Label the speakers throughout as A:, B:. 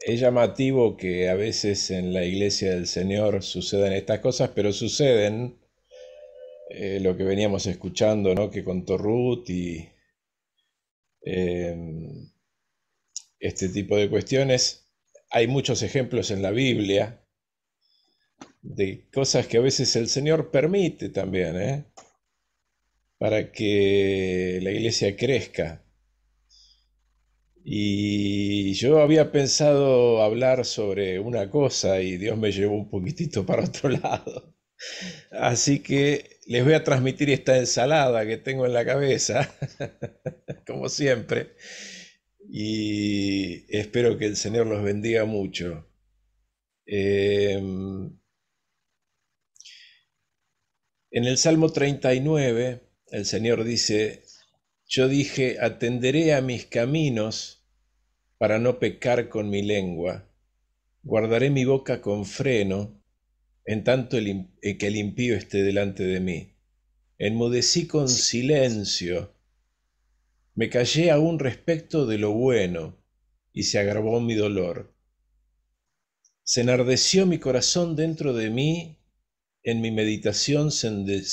A: es llamativo que a veces en la iglesia del Señor sucedan estas cosas, pero suceden eh, lo que veníamos escuchando, ¿no? Que con Ruth y em, este tipo de cuestiones, hay muchos ejemplos en la Biblia de cosas que a veces el Señor permite también, ¿eh? Para que la iglesia crezca. Y yo había pensado hablar sobre una cosa y Dios me llevó un poquitito para otro lado. Así que les voy a transmitir esta ensalada que tengo en la cabeza, como siempre. Y espero que el Señor los bendiga mucho. Em, en el Salmo 39, el Señor dice, yo dije, atenderé a mis caminos para no pecar con mi lengua. Guardaré mi boca con freno, en tanto eh, que el impío esté delante de mí. Enmudecí con silencio, me callé aún respecto de lo bueno, y se agravó mi dolor. Se enardeció mi corazón dentro de mí, en mi meditación se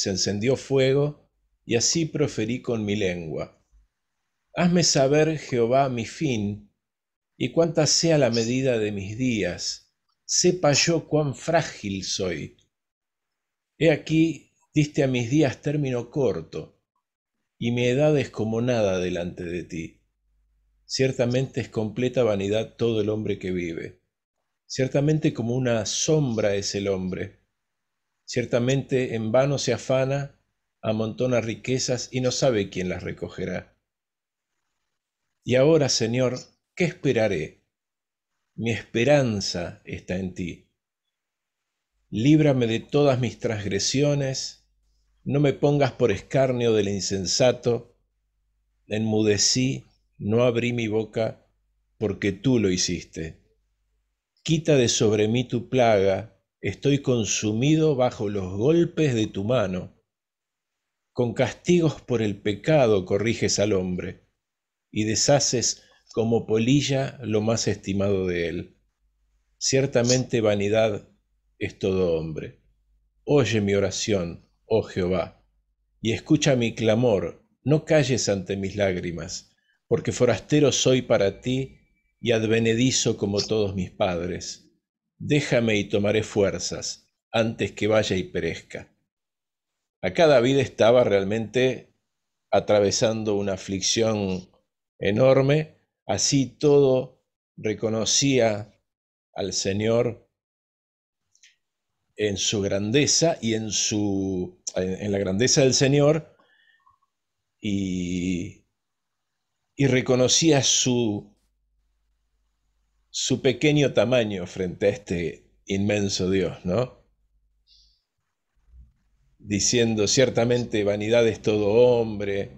A: encendió fuego, y así proferí con mi lengua. Hazme saber, Jehová, mi fin, y cuánta sea la medida de mis días, sepa yo cuán frágil soy. He aquí, diste a mis días término corto, y mi edad es como nada delante de ti. Ciertamente es completa vanidad todo el hombre que vive. Ciertamente como una sombra es el hombre. Ciertamente en vano se afana, amontona riquezas y no sabe quién las recogerá. Y ahora, Señor, ¿qué esperaré? Mi esperanza está en ti. Líbrame de todas mis transgresiones, no me pongas por escarnio del insensato, enmudecí, no abrí mi boca, porque tú lo hiciste. Quita de sobre mí tu plaga, estoy consumido bajo los golpes de tu mano. Con castigos por el pecado corriges al hombre y deshaces como polilla lo más estimado de él. Ciertamente vanidad es todo hombre. Oye mi oración, oh Jehová, y escucha mi clamor, no calles ante mis lágrimas, porque forastero soy para ti y advenedizo como todos mis padres. Déjame y tomaré fuerzas antes que vaya y perezca. Acá David estaba realmente atravesando una aflicción enorme Así todo reconocía al Señor en su grandeza y en, la grandeza del Señor y, reconocía su, su pequeño tamaño frente a este inmenso Dios, ¿no? Diciendo ciertamente vanidad es todo hombre.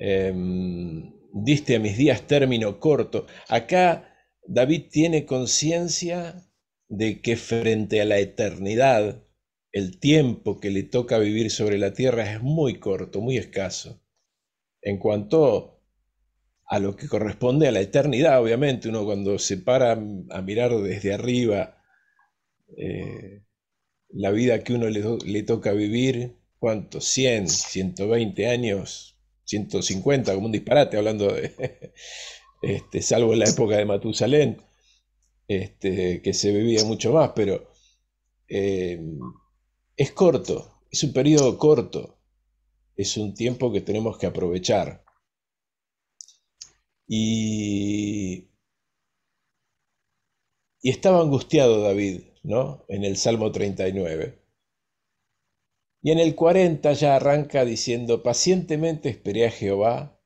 A: Em, diste a mis días término corto. Acá David tiene conciencia de que frente a la eternidad, el tiempo que le toca vivir sobre la tierra es muy corto, muy escaso. En cuanto a lo que corresponde a la eternidad, obviamente, uno cuando se para a mirar desde arriba eh, la vida que uno le, toca vivir, ¿cuántos? 100, 120 años, 150, como un disparate, hablando de, este, salvo en la época de Matusalén, este, que se bebía mucho más, pero eh, es corto, es un periodo corto, es un tiempo que tenemos que aprovechar. Y, estaba angustiado David, ¿no? En el Salmo 39. Y en el 40 ya arranca diciendo, pacientemente esperé a Jehová,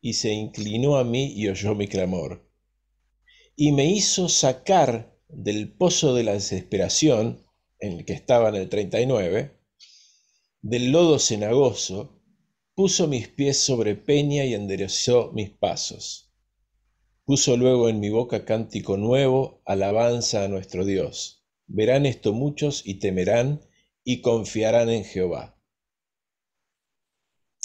A: y se inclinó a mí y oyó mi clamor. Y me hizo sacar del pozo de la desesperación, en el que estaba en el 39, del lodo cenagoso, puso mis pies sobre peña y enderezó mis pasos. Puso luego en mi boca cántico nuevo, alabanza a nuestro Dios. Verán esto muchos y temerán y confiarán en Jehová.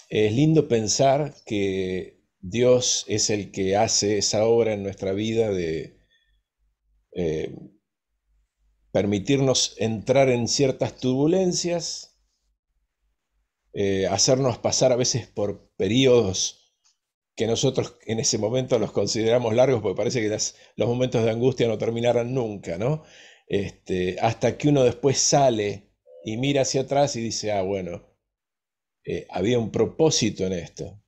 A: Es lindo pensar que Dios es el que hace esa obra en nuestra vida de eh, permitirnos entrar en ciertas turbulencias, eh, hacernos pasar a veces por periodos que nosotros en ese momento los consideramos largos porque parece que los momentos de angustia no terminarán nunca, ¿no? Este, hasta que uno después sale y mira hacia atrás y dice, ah, bueno, eh, había un propósito en esto.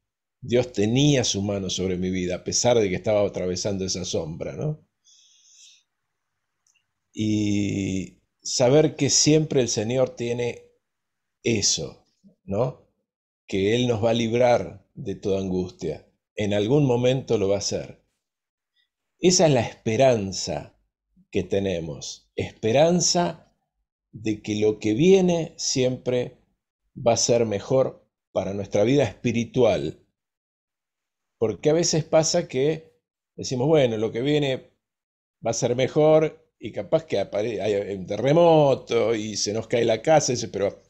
A: Dios tenía su mano sobre mi vida, a pesar de que estaba atravesando esa sombra, ¿no? Y saber que siempre el Señor tiene eso, ¿no? Que Él nos va a librar de toda angustia. En algún momento lo va a hacer. Esa es la esperanza que tenemos. Esperanza de que lo que viene siempre va a ser mejor para nuestra vida espiritual. Porque a veces pasa que decimos, bueno, lo que viene va a ser mejor y capaz que hay un terremoto y se nos cae la casa, pero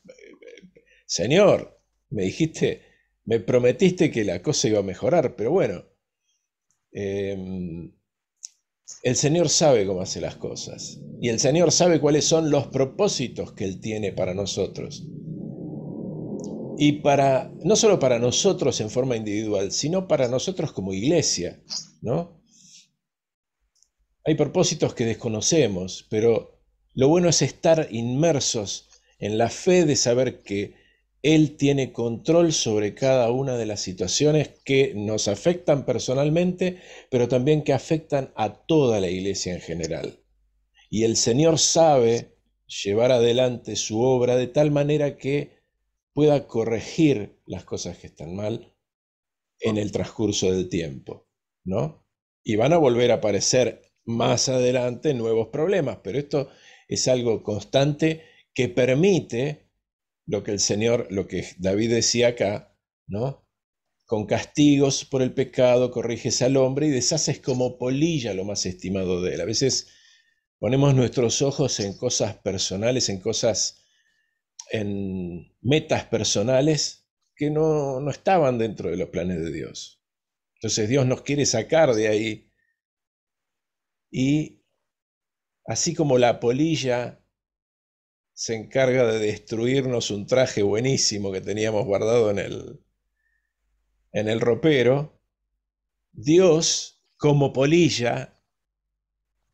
A: señor, me dijiste, me prometiste que la cosa iba a mejorar, pero bueno, em, el Señor sabe cómo hace las cosas y el Señor sabe cuáles son los propósitos que Él tiene para nosotros. Y para, no solo para nosotros en forma individual, sino para nosotros como iglesia, ¿no? Hay propósitos que desconocemos, pero lo bueno es estar inmersos en la fe de saber que él tiene control sobre cada una de las situaciones que nos afectan personalmente, pero también que afectan a toda la iglesia en general. Y el Señor sabe llevar adelante su obra de tal manera que pueda corregir las cosas que están mal en el transcurso del tiempo, ¿no? Y van a volver a aparecer más adelante nuevos problemas, pero esto es algo constante que permite lo que el Señor, lo que David decía acá, ¿no? Con castigos por el pecado corriges al hombre y deshaces como polilla lo más estimado de él. A veces ponemos nuestros ojos en cosas personales, en cosas, en metas personales que no, no estaban dentro de los planes de Dios. Entonces Dios nos quiere sacar de ahí. Y así como la polilla se encarga de destruirnos un traje buenísimo que teníamos guardado en el, en el ropero. Dios, como polilla,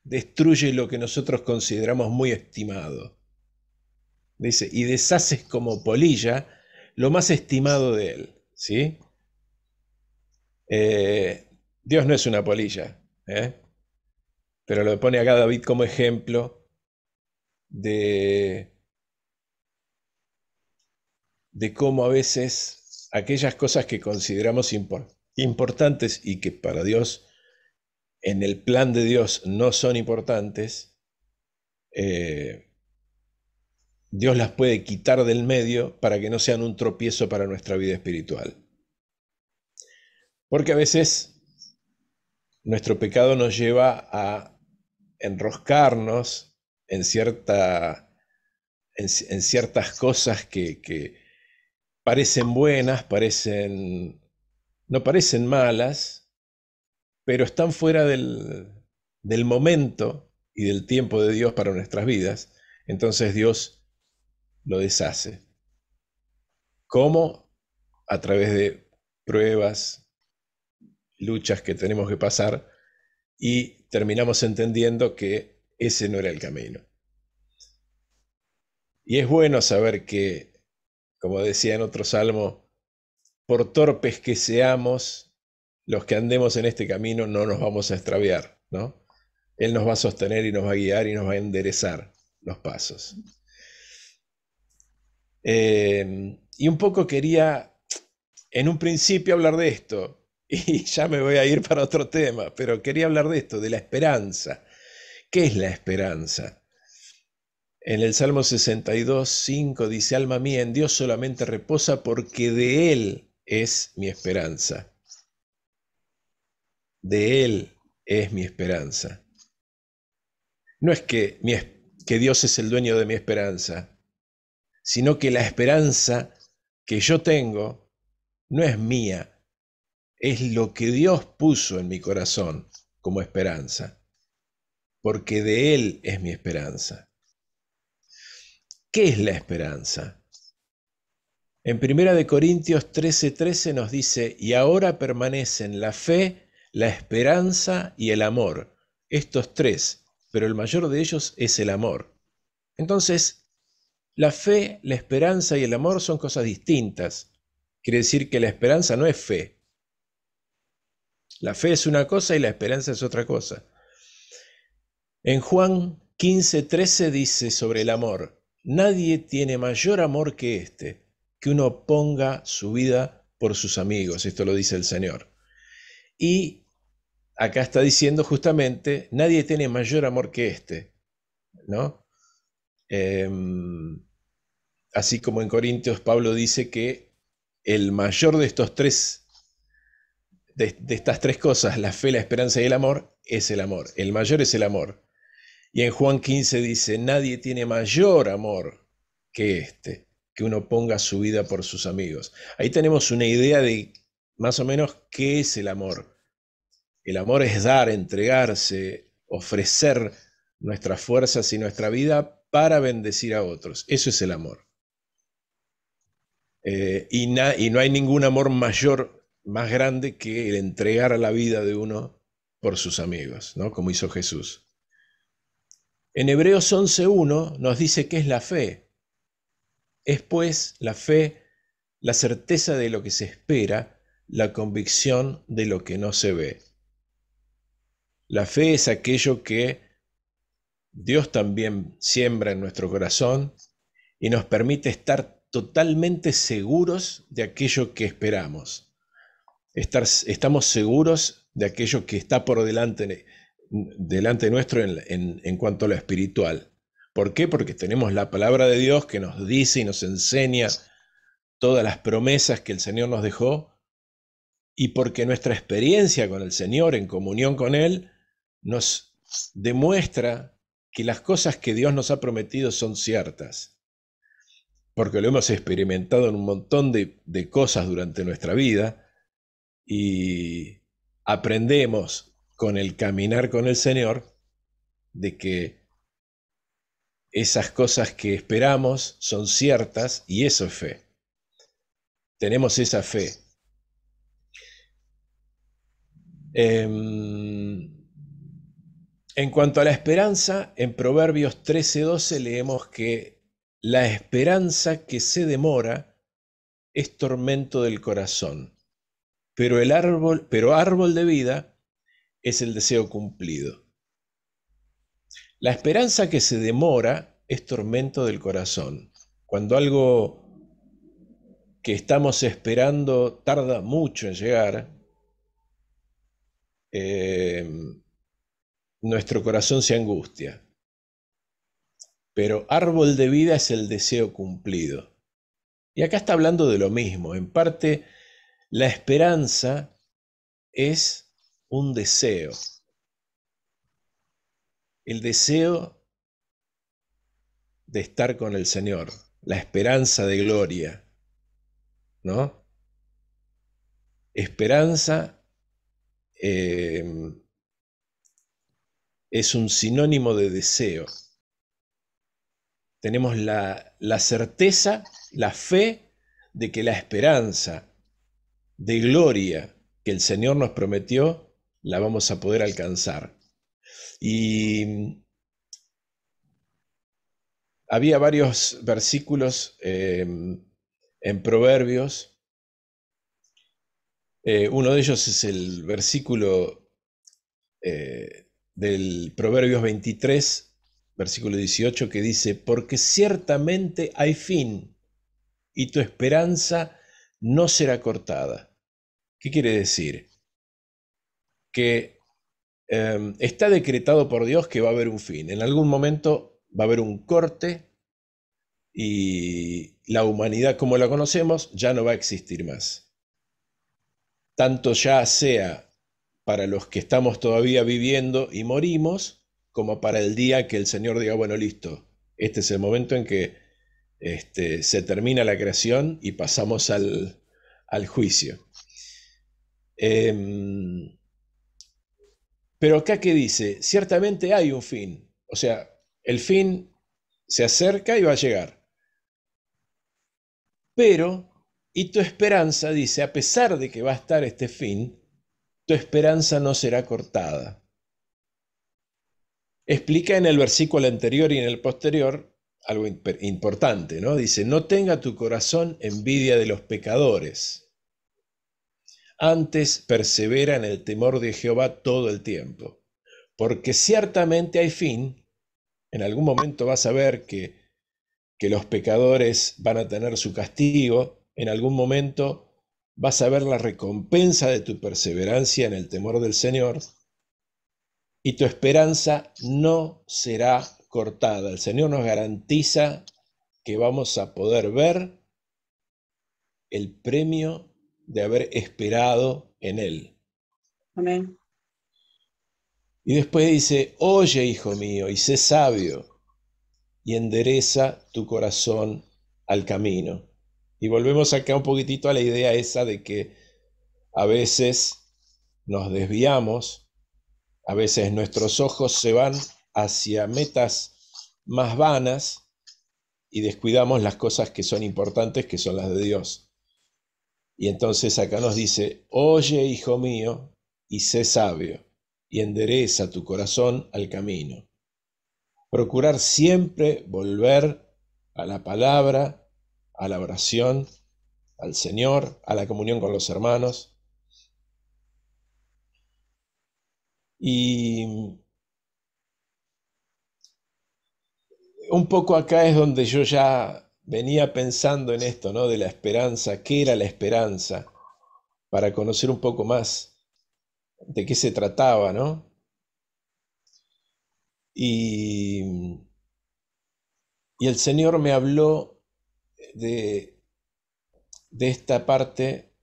A: destruye lo que nosotros consideramos muy estimado. Dice, y deshaces como polilla lo más estimado de él. ¿sí? Eh, Dios no es una polilla, ¿eh? pero lo pone acá David como ejemplo de de cómo a veces aquellas cosas que consideramos importantes y que para Dios, en el plan de Dios, no son importantes, eh, Dios las puede quitar del medio para que no sean un tropiezo para nuestra vida espiritual. Porque a veces nuestro pecado nos lleva a enroscarnos en, cierta, ciertas cosas que, parecen buenas, parecen, no parecen malas, pero están fuera del, del momento y del tiempo de Dios para nuestras vidas. Entonces Dios lo deshace. ¿Cómo? A través de pruebas, luchas que tenemos que pasar y terminamos entendiendo que ese no era el camino. Y es bueno saber que como decía en otro salmo, por torpes que seamos, los que andemos en este camino no nos vamos a extraviar, ¿no? Él nos va a sostener y nos va a guiar y nos va a enderezar los pasos. Em, y un poco quería, en un principio, hablar de esto, y ya me voy a ir para otro tema, pero quería hablar de esto, de la esperanza. ¿Qué es la esperanza? En el Salmo 62, 5 dice, Alma mía, en Dios solamente reposa porque de Él es mi esperanza. De Él es mi esperanza. No es que, que Dios es el dueño de mi esperanza, sino que la esperanza que yo tengo no es mía, es lo que Dios puso en mi corazón como esperanza, porque de Él es mi esperanza. ¿Qué es la esperanza? En 1 Corintios 13:13 13 nos dice, "Y ahora permanecen la fe, la esperanza y el amor, estos tres, pero el mayor de ellos es el amor." Entonces, la fe, la esperanza y el amor son cosas distintas. Quiere decir que la esperanza no es fe. La fe es una cosa y la esperanza es otra cosa. En Juan 15:13 dice sobre el amor, Nadie tiene mayor amor que este, que uno ponga su vida por sus amigos. Esto lo dice el Señor. Y acá está diciendo justamente, nadie tiene mayor amor que este, ¿no? Em, así como en Corintios Pablo dice que el mayor de estos tres, de estas tres cosas, la fe, la esperanza y el amor, es el amor. El mayor es el amor. Y en Juan 15 dice, nadie tiene mayor amor que este, que uno ponga su vida por sus amigos. Ahí tenemos una idea de más o menos qué es el amor. El amor es dar, entregarse, ofrecer nuestras fuerzas y nuestra vida para bendecir a otros. Eso es el amor. Eh, y, y no hay ningún amor mayor, más grande que el entregar la vida de uno por sus amigos, ¿no? Como hizo Jesús. En Hebreos 11.1 nos dice que es la fe. Es pues la fe la certeza de lo que se espera, la convicción de lo que no se ve. La fe es aquello que Dios también siembra en nuestro corazón y nos permite estar totalmente seguros de aquello que esperamos. estamos seguros de aquello que está por delante delante nuestro en, cuanto a lo espiritual. ¿Por qué? Porque tenemos la palabra de Dios que nos dice y nos enseña todas las promesas que el Señor nos dejó y porque nuestra experiencia con el Señor en comunión con Él nos demuestra que las cosas que Dios nos ha prometido son ciertas, porque lo hemos experimentado en un montón de cosas durante nuestra vida y aprendemos con el caminar con el Señor, de que esas cosas que esperamos son ciertas y eso es fe. Tenemos esa fe. Em, en cuanto a la esperanza, en Proverbios 13:12 leemos que la esperanza que se demora es tormento del corazón, pero el árbol, pero árbol de vida es el deseo cumplido. La esperanza que se demora es tormento del corazón. Cuando algo que estamos esperando tarda mucho en llegar, eh, nuestro corazón se angustia. Pero árbol de vida es el deseo cumplido. Y acá está hablando de lo mismo. En parte, la esperanza es un deseo. El deseo de estar con el Señor, la esperanza de gloria, ¿no? Esperanza eh, es un sinónimo de deseo. Tenemos la, la certeza, la fe de que la esperanza de gloria que el Señor nos prometió la vamos a poder alcanzar. Y había varios versículos em, en Proverbios. Eh, uno de ellos es el versículo eh, del Proverbios 23, versículo 18, que dice, porque ciertamente hay fin y tu esperanza no será cortada. ¿Qué quiere decir? que em, está decretado por Dios que va a haber un fin. En algún momento va a haber un corte y la humanidad como la conocemos ya no va a existir más. Tanto ya sea para los que estamos todavía viviendo y morimos, como para el día que el Señor diga, bueno, listo, este es el momento en que este, se termina la creación y pasamos al, al juicio. Eh, pero acá que dice, ciertamente hay un fin. O sea, el fin se acerca y va a llegar. Pero, y tu esperanza, dice, a pesar de que va a estar este fin, tu esperanza no será cortada. Explica en el versículo anterior y en el posterior algo importante, ¿no? Dice, no tenga tu corazón envidia de los pecadores antes persevera en el temor de Jehová todo el tiempo. Porque ciertamente hay fin, en algún momento vas a ver que, los pecadores van a tener su castigo, en algún momento vas a ver la recompensa de tu perseverancia en el temor del Señor y tu esperanza no será cortada. El Señor nos garantiza que vamos a poder ver el premio de haber esperado en Él. Amén. Y después dice, oye hijo mío, y sé sabio, y endereza tu corazón al camino. Y volvemos acá un poquitito a la idea esa de que a veces nos desviamos, a veces nuestros ojos se van hacia metas más vanas y descuidamos las cosas que son importantes, que son las de Dios. Y entonces acá nos dice, oye, hijo mío, y sé sabio, y endereza tu corazón al camino. Procurar siempre volver a la palabra, a la oración, al Señor, a la comunión con los hermanos. Y un poco acá es donde yo ya venía pensando en esto, ¿no? De la esperanza, qué era la esperanza, para conocer un poco más de qué se trataba, ¿no? Y, el Señor me habló de, de esta parte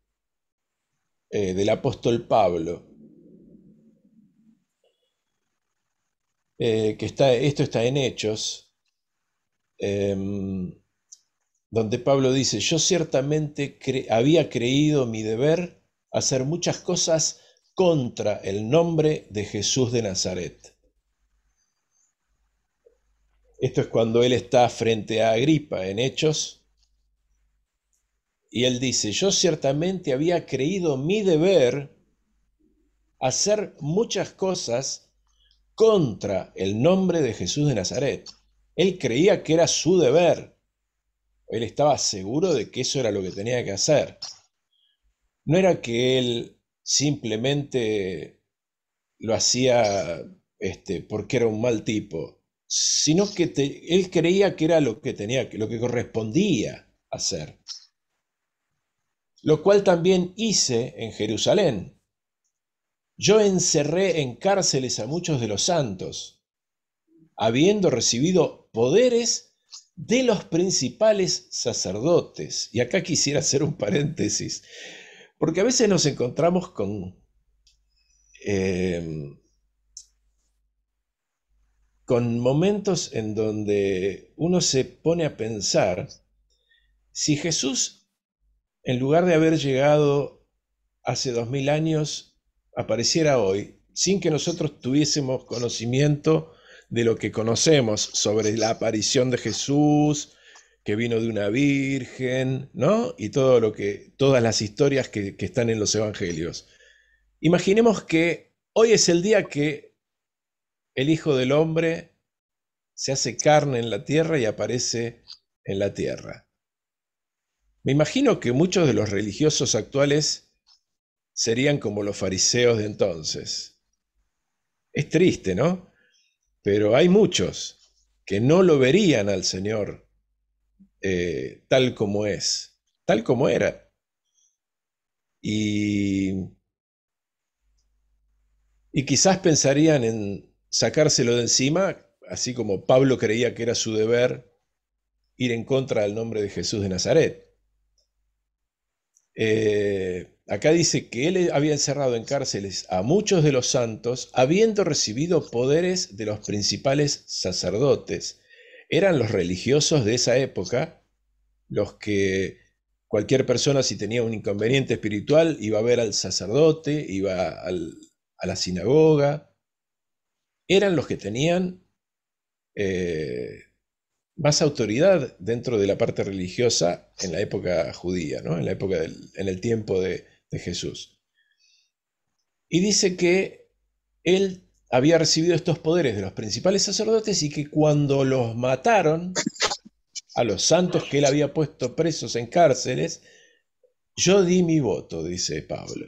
A: eh, del apóstol Pablo. Eh, que está, esto está en Hechos. Em, donde Pablo dice, yo ciertamente había creído mi deber hacer muchas cosas contra el nombre de Jesús de Nazaret. Esto es cuando él está frente a Agripa en Hechos. Y él dice, yo ciertamente había creído mi deber hacer muchas cosas contra el nombre de Jesús de Nazaret. Él creía que era su deber él estaba seguro de que eso era lo que tenía que hacer. No era que él simplemente lo hacía este, porque era un mal tipo, sino que él creía que era lo que tenía, lo que correspondía hacer. Lo cual también hice en Jerusalén. Yo encerré en cárceles a muchos de los santos, habiendo recibido poderes de los principales sacerdotes. Y acá quisiera hacer un paréntesis, porque a veces nos encontramos con, em, con momentos en donde uno se pone a pensar si Jesús, en lugar de haber llegado hace dos mil años, apareciera hoy, sin que nosotros tuviésemos conocimiento de lo que conocemos sobre la aparición de Jesús, que vino de una virgen, ¿no? Y todo lo que, todas las historias que están en los evangelios. Imaginemos que hoy es el día que el Hijo del Hombre se hace carne en la tierra y aparece en la tierra. Me imagino que muchos de los religiosos actuales serían como los fariseos de entonces. Es triste, ¿no? Pero hay muchos que no lo verían al Señor eh, tal como es, tal como era. Y, y quizás pensarían en sacárselo de encima, así como Pablo creía que era su deber ir en contra del nombre de Jesús de Nazaret. Eh, Acá dice que él había encerrado en cárceles a muchos de los santos, habiendo recibido poderes de los principales sacerdotes. Eran los religiosos de esa época los que cualquier persona si tenía un inconveniente espiritual iba a ver al sacerdote, iba a la sinagoga. Eran los que tenían eh, más autoridad dentro de la parte religiosa en la época judía, ¿no? en la época en el tiempo de, de Jesús. Y dice que él había recibido estos poderes de los principales sacerdotes y que cuando los mataron, a los santos que él había puesto presos en cárceles, yo di mi voto, dice Pablo.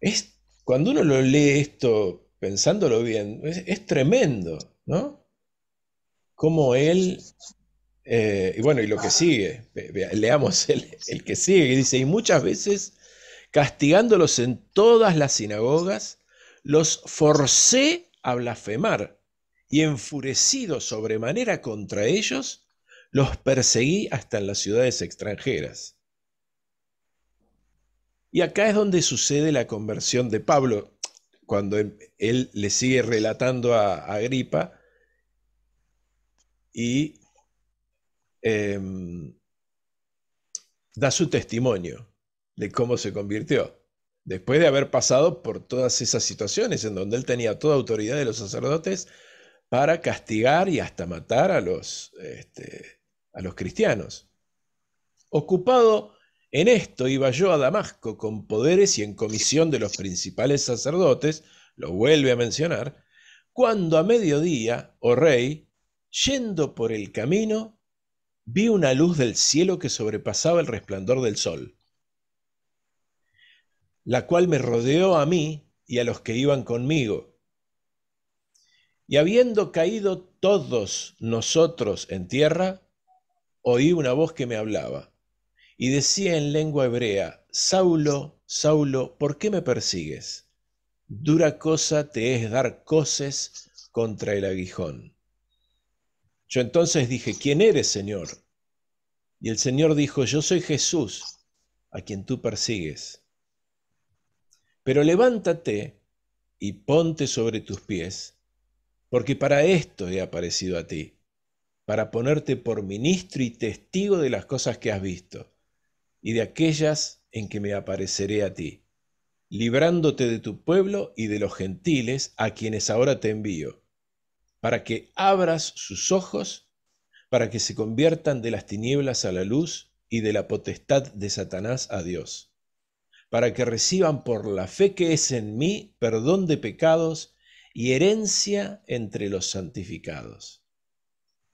A: Es, cuando uno lo lee esto pensándolo bien, es, es tremendo, ¿no? Como él eh, y bueno, y lo que sigue, leamos el, que sigue, que dice, y muchas veces, castigándolos en todas las sinagogas, los forcé a blasfemar, y enfurecido sobremanera contra ellos, los perseguí hasta en las ciudades extranjeras. Y acá es donde sucede la conversión de Pablo, cuando em, él le sigue relatando a Agripa, y Em, da su testimonio de cómo se convirtió, después de haber pasado por todas esas situaciones en donde él tenía toda autoridad de los sacerdotes para castigar y hasta matar a los, este, a los cristianos. Ocupado en esto iba yo a Damasco con poderes y en comisión de los principales sacerdotes, lo vuelve a mencionar, cuando a mediodía, o oh rey, yendo por el camino, vi una luz del cielo que sobrepasaba el resplandor del sol, la cual me rodeó a mí y a los que iban conmigo. Y habiendo caído todos nosotros en tierra, oí una voz que me hablaba y decía en lengua hebrea, Saulo, Saulo, ¿por qué me persigues? Dura cosa te es dar coces contra el aguijón. Yo entonces dije, ¿quién eres, Señor? Y el Señor dijo, yo soy Jesús, a quien tú persigues. Pero levántate y ponte sobre tus pies, porque para esto he aparecido a ti, para ponerte por ministro y testigo de las cosas que has visto, y de aquellas en que me apareceré a ti, librándote de tu pueblo y de los gentiles a quienes ahora te envío para que abras sus ojos, para que se conviertan de las tinieblas a la luz y de la potestad de Satanás a Dios, para que reciban por la fe que es en mí perdón de pecados y herencia entre los santificados.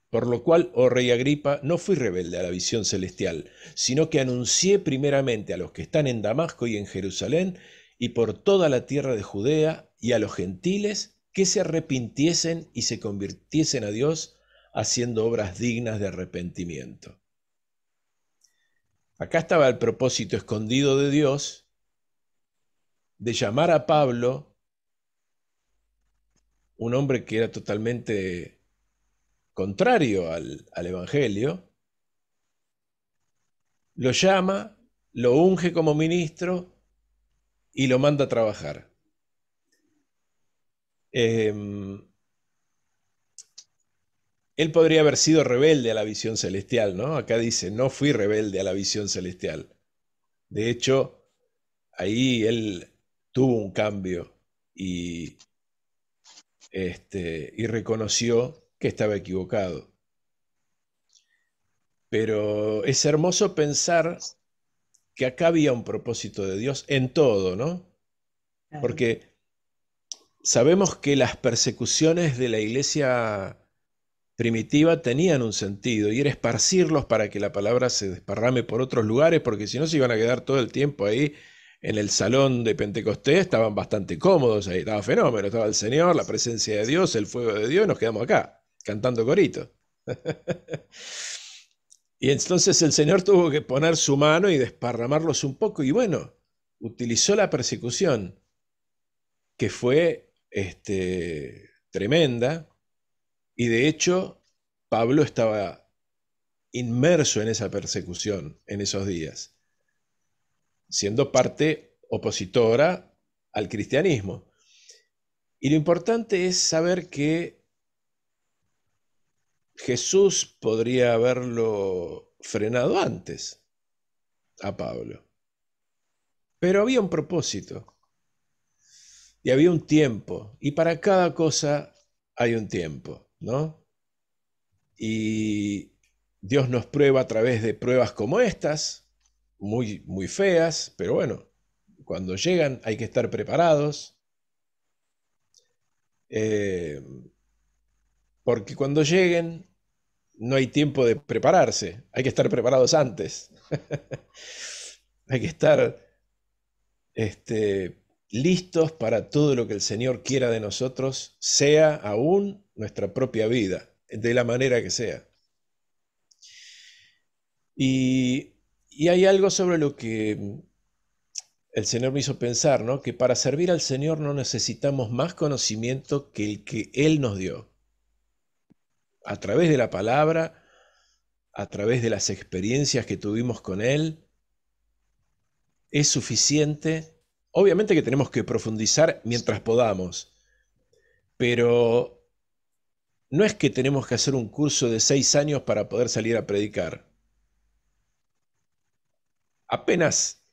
A: Por lo cual, oh rey Agripa, no fui rebelde a la visión celestial, sino que anuncié primeramente a los que están en Damasco y en Jerusalén, y por toda la tierra de Judea, y a los gentiles, que se arrepintiesen y se convirtiesen a Dios haciendo obras dignas de arrepentimiento. Acá estaba el propósito escondido de Dios de llamar a Pablo, un hombre que era totalmente contrario al, al Evangelio, lo llama, lo unge como ministro y lo manda a trabajar. Em, él podría haber sido rebelde a la visión celestial, ¿no? Acá dice, no fui rebelde a la visión celestial. De hecho, ahí él tuvo un cambio y, este, y reconoció que estaba equivocado. Pero es hermoso pensar que acá había un propósito de Dios en todo, ¿no? Porque Sabemos que las persecuciones de la iglesia primitiva tenían un sentido y era esparcirlos para que la palabra se desparrame por otros lugares, porque si no se iban a quedar todo el tiempo ahí en el salón de Pentecostés, estaban bastante cómodos ahí, estaba fenómeno, estaba el Señor, la presencia de Dios, el fuego de Dios, nos quedamos acá, cantando corito. y entonces el Señor tuvo que poner su mano y desparramarlos un poco, y bueno, utilizó la persecución, que fue este, tremenda, y de hecho Pablo estaba inmerso en esa persecución en esos días, siendo parte opositora al cristianismo. Y lo importante es saber que Jesús podría haberlo frenado antes a Pablo. Pero había un propósito y había un tiempo, y para cada cosa hay un tiempo, ¿no? Y Dios nos prueba a través de pruebas como estas, muy, muy feas, pero bueno, cuando llegan hay que estar preparados, eh, porque cuando lleguen no hay tiempo de prepararse, hay que estar preparados antes, hay que estar este, listos para todo lo que el Señor quiera de nosotros, sea aún nuestra propia vida, de la manera que sea. Y, hay algo sobre lo que el Señor me hizo pensar, ¿no? Que para servir al Señor no necesitamos más conocimiento que el que Él nos dio. A través de la palabra, a través de las experiencias que tuvimos con Él, es suficiente Obviamente que tenemos que profundizar mientras podamos, pero no es que tenemos que hacer un curso de seis años para poder salir a predicar. Apenas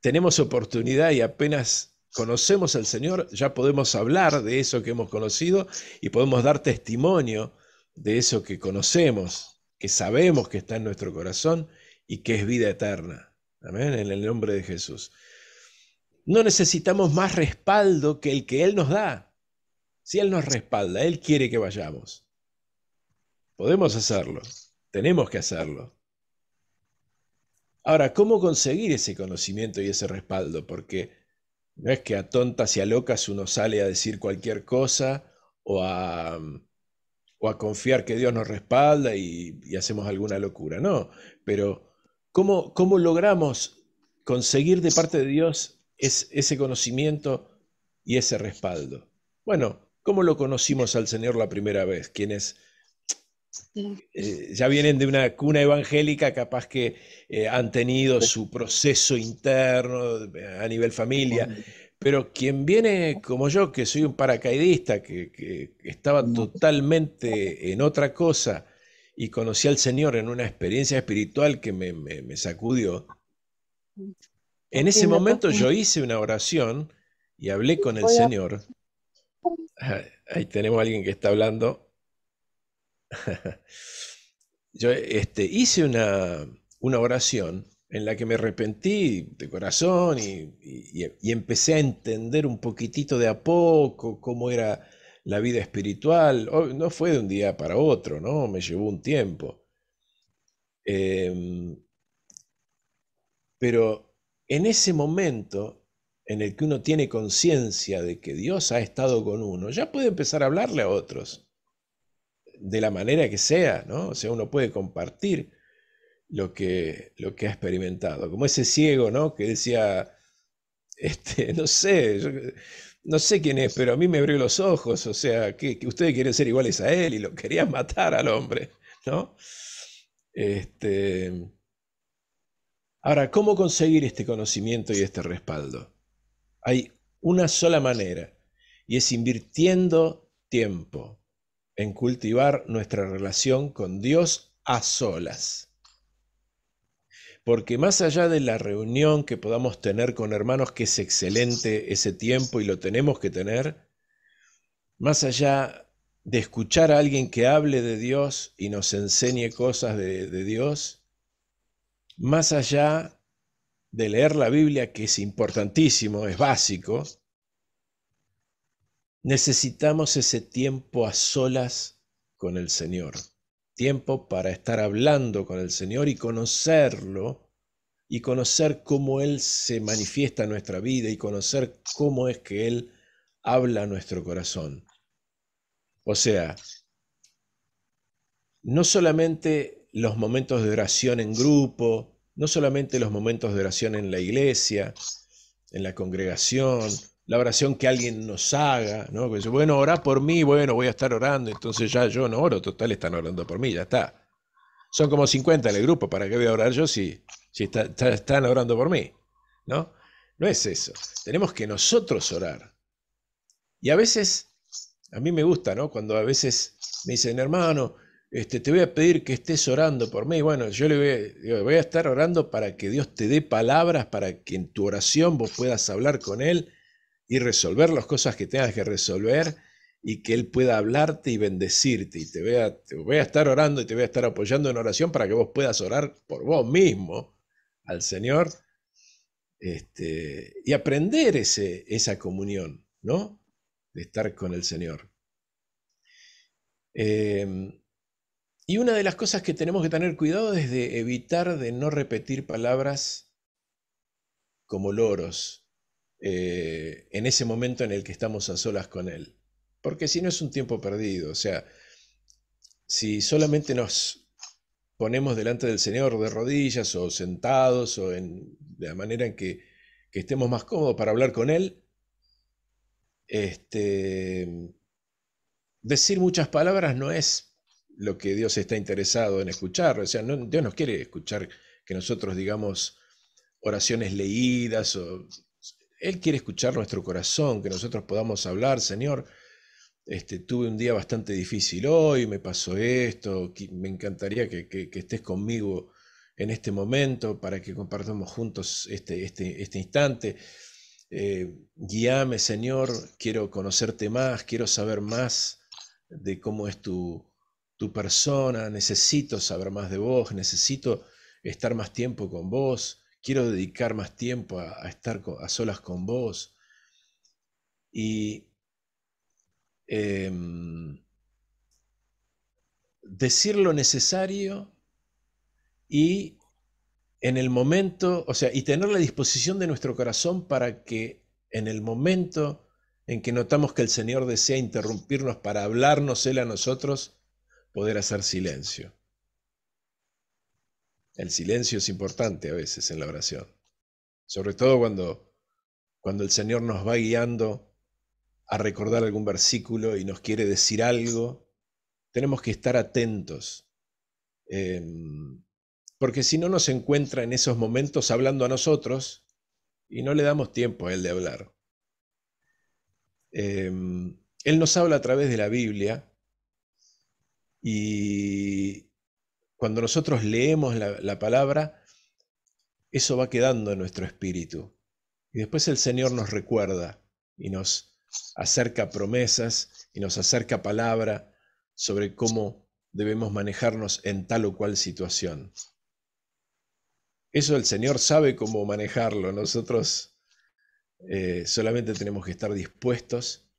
A: tenemos oportunidad y apenas conocemos al Señor, ya podemos hablar de eso que hemos conocido y podemos dar testimonio de eso que conocemos, que sabemos que está en nuestro corazón y que es vida eterna. Amén, en el nombre de Jesús. No necesitamos más respaldo que el que Él nos da. Si Él nos respalda, Él quiere que vayamos. Podemos hacerlo, tenemos que hacerlo. Ahora, ¿cómo conseguir ese conocimiento y ese respaldo? Porque no es que a tontas y a locas uno sale a decir cualquier cosa o a, confiar que Dios nos respalda y, y hacemos alguna locura, no. Pero, ¿cómo, ¿cómo logramos conseguir de parte de Dios ese conocimiento y ese respaldo. Bueno, ¿cómo lo conocimos al Señor la primera vez? Quienes eh, ya vienen de una cuna evangélica, capaz que eh, han tenido su proceso interno eh, a nivel familia, pero quien viene como yo, que soy un paracaidista, que, estaba totalmente en otra cosa y conocí al Señor en una experiencia espiritual que me, me sacudió, en ese momento yo hice una oración y hablé con el Señor. Ahí tenemos a alguien que está hablando. Yo este, hice una, oración en la que me arrepentí de corazón y, empecé a entender un poquitito de a poco cómo era la vida espiritual. Oh, no fue de un día para otro, ¿no? Me llevó un tiempo. Em, pero en ese momento en el que uno tiene conciencia de que Dios ha estado con uno, ya puede empezar a hablarle a otros, de la manera que sea, ¿no? O sea, uno puede compartir lo que, lo que ha experimentado, como ese ciego, ¿no? Que decía, este, no sé, no sé quién es, pero a mí me abrió los ojos, o sea, que, que, ustedes quieren ser iguales a él y lo querían matar al hombre, ¿no? Este, Ahora, ¿cómo conseguir este conocimiento y este respaldo? Hay una sola manera y es invirtiendo tiempo en cultivar nuestra relación con Dios a solas. Porque más allá de la reunión que podamos tener con hermanos, que es excelente ese tiempo y lo tenemos que tener, más allá de escuchar a alguien que hable de Dios y nos enseñe cosas de, de Dios, más allá de leer la Biblia, que es importantísimo, es básico, necesitamos ese tiempo a solas con el Señor. Tiempo para estar hablando con el Señor y conocerlo y conocer cómo Él se manifiesta en nuestra vida y conocer cómo es que Él habla a nuestro corazón. O sea, no solamente los momentos de oración en grupo, no solamente los momentos de oración en la iglesia, en la congregación, la oración que alguien nos haga, ¿no? bueno, orá por mí, bueno, voy a estar orando, entonces ya yo no oro, total están orando por mí, ya está. Son como 50 en el grupo, ¿para qué voy a orar yo si, si están orando por mí? ¿No? No es eso. Tenemos que nosotros orar. Y a veces, a mí me gusta, ¿no? Cuando a veces me dicen, hermano, este, te voy a pedir que estés orando por mí. Bueno, yo le voy a, estar orando para que Dios te dé palabras, para que en tu oración vos puedas hablar con Él y resolver las cosas que tengas que resolver y que Él pueda hablarte y bendecirte. Y te voy, a, estar orando y te voy a estar apoyando en oración para que vos puedas orar por vos mismo al Señor este, y aprender ese, esa comunión, ¿no? De estar con el Señor. Em, y una de las cosas que tenemos que tener cuidado es de evitar de no repetir palabras como loros eh, en ese momento en el que estamos a solas con Él. Porque si no es un tiempo perdido, o sea, si solamente nos ponemos delante del Señor de rodillas o sentados o en, de la manera en que, estemos más cómodos para hablar con Él, este, decir muchas palabras no es lo que Dios está interesado en escuchar. O sea, no, Dios nos quiere escuchar que nosotros digamos oraciones leídas. O, Él quiere escuchar nuestro corazón, que nosotros podamos hablar, Señor. Este, tuve un día bastante difícil hoy, me pasó esto, me encantaría que, estés conmigo en este momento para que compartamos juntos este, este, este instante. Eh, guíame, Señor, quiero conocerte más, quiero saber más de cómo es tu, tu persona, necesito saber más de vos, necesito estar más tiempo con vos, quiero dedicar más tiempo a, estar a solas con vos. Y em, decir lo necesario y en el momento, o sea, y tener la disposición de nuestro corazón para que en el momento en que notamos que el Señor desea interrumpirnos para hablarnos Él a nosotros, poder hacer silencio. El silencio es importante a veces en la oración, sobre todo cuando, cuando el Señor nos va guiando a recordar algún versículo y nos quiere decir algo. Tenemos que estar atentos, em, porque si no nos encuentra en esos momentos hablando a nosotros y no le damos tiempo a Él de hablar. Em, él nos habla a través de la Biblia y cuando nosotros leemos la, palabra, eso va quedando en nuestro espíritu. Y después el Señor nos recuerda y nos acerca promesas y nos acerca palabra sobre cómo debemos manejarnos en tal o cual situación. Eso el Señor sabe cómo manejarlo. Nosotros eh, solamente tenemos que estar dispuestos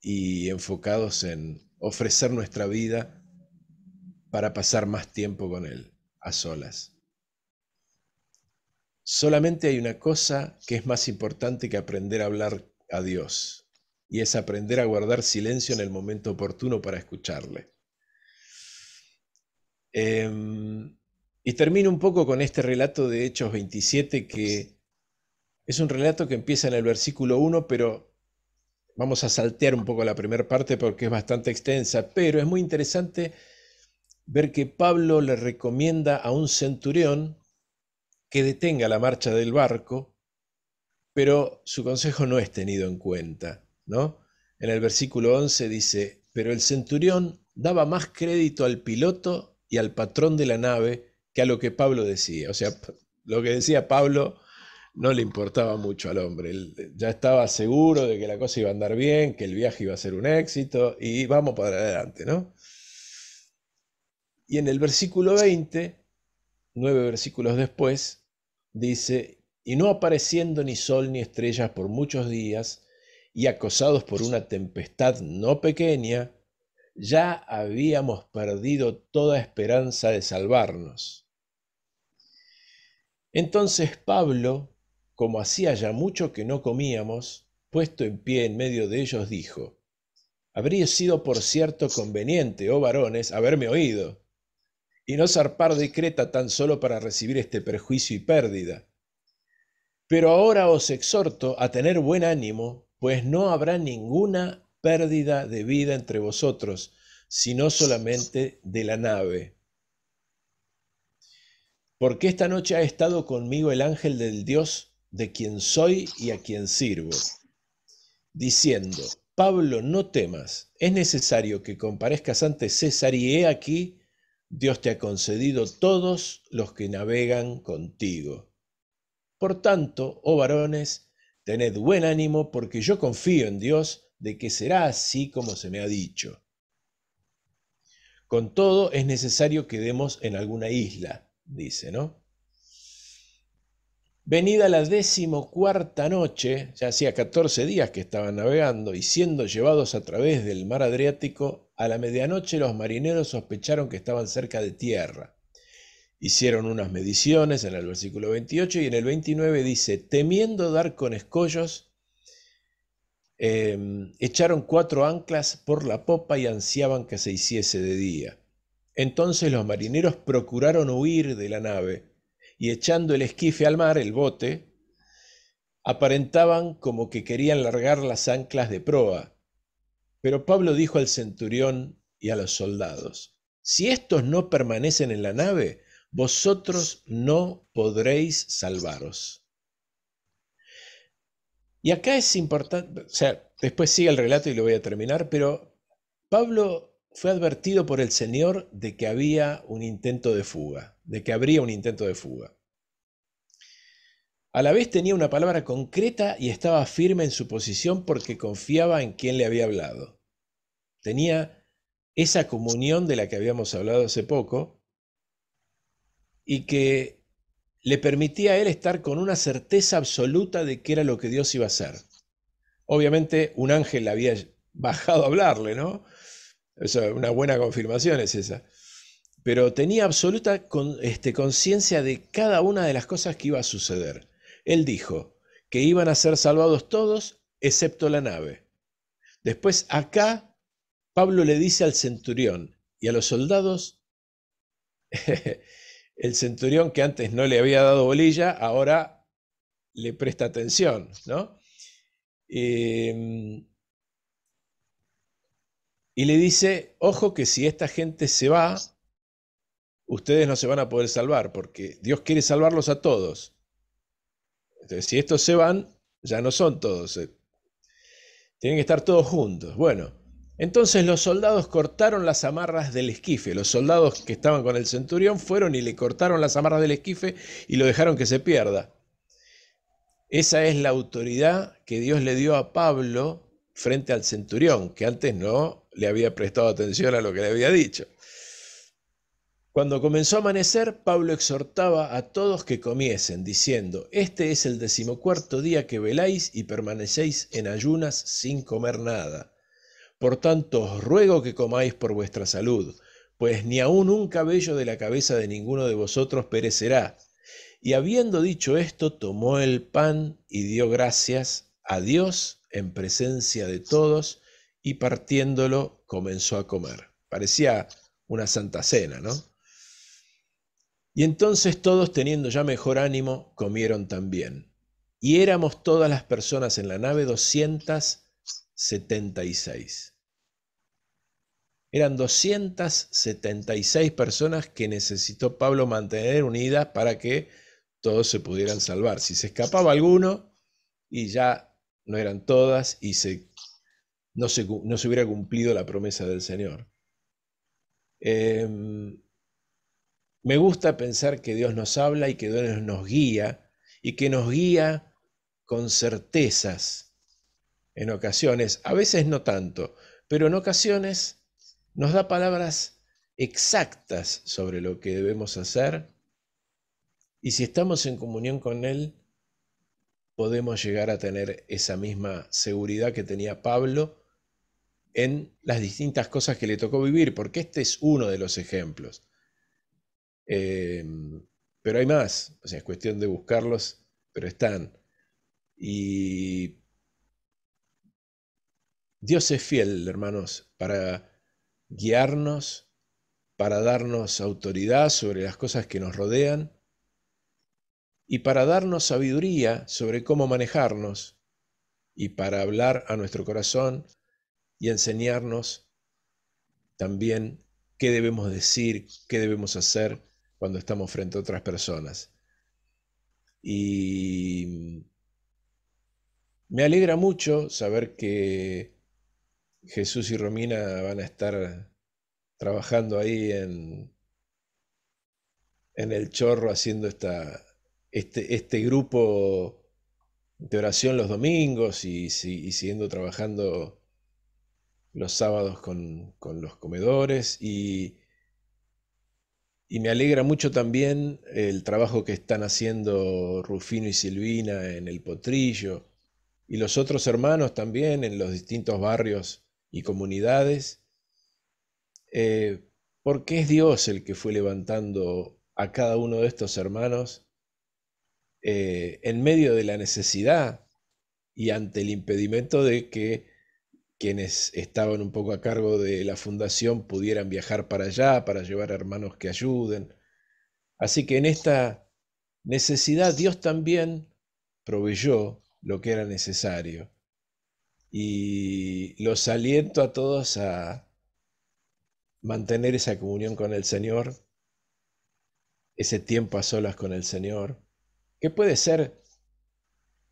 A: y enfocados en, ofrecer nuestra vida para pasar más tiempo con Él, a solas. Solamente hay una cosa que es más importante que aprender a hablar a Dios, y es aprender a guardar silencio en el momento oportuno para escucharle. Em, y termino un poco con este relato de Hechos 27 que es un relato que empieza en el versículo 1, pero Vamos a saltear un poco la primera parte porque es bastante extensa, pero es muy interesante ver que Pablo le recomienda a un centurión que detenga la marcha del barco, pero su consejo no es tenido en cuenta, ¿no? En el versículo 11 dice, pero el centurión daba más crédito al piloto y al patrón de la nave que a lo que Pablo decía. O sea, lo que decía Pablo no le importaba mucho al hombre. Eh, ya estaba seguro de que la cosa iba a andar bien, que el viaje iba a ser un éxito y vamos para adelante, ¿no? Y en el versículo 20, nueve versículos después, dice, y no apareciendo ni sol ni estrellas por muchos días, y acosados por una tempestad no pequeña, ya habíamos perdido toda esperanza de salvarnos. Entonces Pablo como hacía ya mucho que no comíamos, puesto en pie en medio de ellos, dijo, Habría sido por cierto conveniente, oh varones, haberme oído, y no zarpar de Creta tan solo para recibir este perjuicio y pérdida. Pero ahora os exhorto a tener buen ánimo, pues no habrá ninguna pérdida de vida entre vosotros, sino solamente de la nave. Porque esta noche ha estado conmigo el ángel del Dios de quien soy y a quien sirvo, diciendo, Pablo, no temas, es necesario que comparezcas ante César y he aquí, Dios te ha concedido todos los que navegan contigo. Por tanto, oh varones, tened buen ánimo porque yo confío en Dios de que será así como se me ha dicho. Con todo, es necesario que demos en alguna isla, dice, ¿no? Venida la decimocuarta noche, ya hacía 14 días que estaban navegando y siendo llevados a través del mar Adriático, a la medianoche los marineros sospecharon que estaban cerca de tierra. Hicieron unas mediciones en el versículo 28 y en el 29 dice, temiendo dar con escollos, em, echaron cuatro anclas por la popa y ansiaban que se hiciese de día. Entonces los marineros procuraron huir de la nave, y echando el esquife al mar, el bote, aparentaban como que querían largar las anclas de proa. Pero Pablo dijo al centurión y a los soldados, si estos no permanecen en la nave, vosotros no podréis salvaros. Y acá es importante, o sea, después sigue el relato y lo voy a terminar, pero Pablo fue advertido por el Señor de que había un intento de fuga, de que habría un intento de fuga. A la vez tenía una palabra concreta y estaba firme en su posición porque confiaba en quien le había hablado. Tenía esa comunión de la que habíamos hablado hace poco y que le permitía a él estar con una certeza absoluta de que era lo que Dios iba a hacer. Obviamente un ángel le había bajado a hablarle, ¿no? una buena confirmación es esa. Pero tenía absoluta este, conciencia de cada una de las cosas que iba a suceder. Él dijo que iban a ser salvados todos, excepto la nave. Después acá, Pablo le dice al centurión y a los soldados, el centurión que antes no le había dado bolilla, ahora le presta atención, ¿no? Eh, y le dice, ojo que si esta gente se va, ustedes no se van a poder salvar, porque Dios quiere salvarlos a todos. Entonces, si estos se van, ya no son todos. Eh. Tienen que estar todos juntos. Bueno, entonces los soldados cortaron las amarras del esquife. Los soldados que estaban con el centurión fueron y le cortaron las amarras del esquife y lo dejaron que se pierda. Esa es la autoridad que Dios le dio a Pablo frente al centurión, que antes no le había prestado atención a lo que le había dicho. Cuando comenzó a amanecer, Pablo exhortaba a todos que comiesen, diciendo, Este es el decimocuarto día que veláis y permanecéis en ayunas sin comer nada. Por tanto, os ruego que comáis por vuestra salud, pues ni aun un cabello de la cabeza de ninguno de vosotros perecerá. Y habiendo dicho esto, tomó el pan y dio gracias a Dios en presencia de todos y partiéndolo comenzó a comer. Parecía una santa cena, ¿no? Y entonces todos teniendo ya mejor ánimo, comieron también. Y éramos todas las personas en la nave 276. Eran 276 personas que necesitó Pablo mantener unidas para que todos se pudieran salvar. Si se escapaba alguno y ya no eran todas y se no se, hubiera cumplido la promesa del Señor. Em, me gusta pensar que Dios nos habla y que Dios nos guía y que nos guía con certezas en ocasiones, a veces no tanto, pero en ocasiones nos da palabras exactas sobre lo que debemos hacer y si estamos en comunión con Él, podemos llegar a tener esa misma seguridad que tenía Pablo en las distintas cosas que le tocó vivir, porque este es uno de los ejemplos. Eh, pero hay más, es cuestión de buscarlos, pero están. Y Dios es fiel, hermanos, para guiarnos, para darnos autoridad sobre las cosas que nos rodean y para darnos sabiduría sobre cómo manejarnos y para hablar a nuestro corazón y enseñarnos también qué debemos decir, qué debemos hacer cuando estamos frente a otras personas. Y me alegra mucho saber que Jesús y Romina van a estar trabajando ahí en, en el chorro haciendo este, este, grupo de oración los domingos y, y siguiendo trabajando los sábados con, los comedores y, y, me alegra mucho también el trabajo que están haciendo Rufino y Silvina en El Potrillo y los otros hermanos también en los distintos barrios y comunidades, eh, porque es Dios el que fue levantando a cada uno de estos hermanos eh, en medio de la necesidad y ante el impedimento de que quienes estaban un poco a cargo de la fundación pudieran viajar para allá, para llevar hermanos que ayuden. Así que en esta necesidad Dios también proveyó lo que era necesario. Y los aliento a todos a mantener esa comunión con el Señor, ese tiempo a solas con el Señor, que puede ser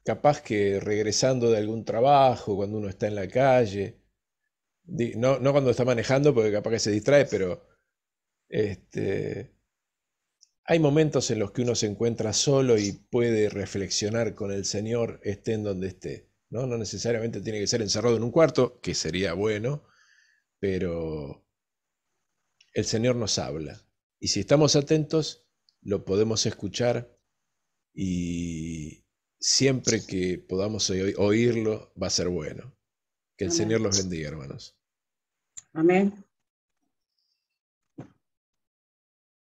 A: capaz que regresando de algún trabajo, cuando uno está en la calle, no, no cuando está manejando, porque capaz que se distrae, pero este, hay momentos en los que uno se encuentra solo y puede reflexionar con el Señor, esté en donde esté. No, no necesariamente tiene que ser encerrado en un cuarto, que sería bueno, pero el Señor nos habla. Y si estamos atentos, lo podemos escuchar y, siempre que podamos oírlo, va a ser bueno. Que el Señor los bendiga, hermanos. Amén.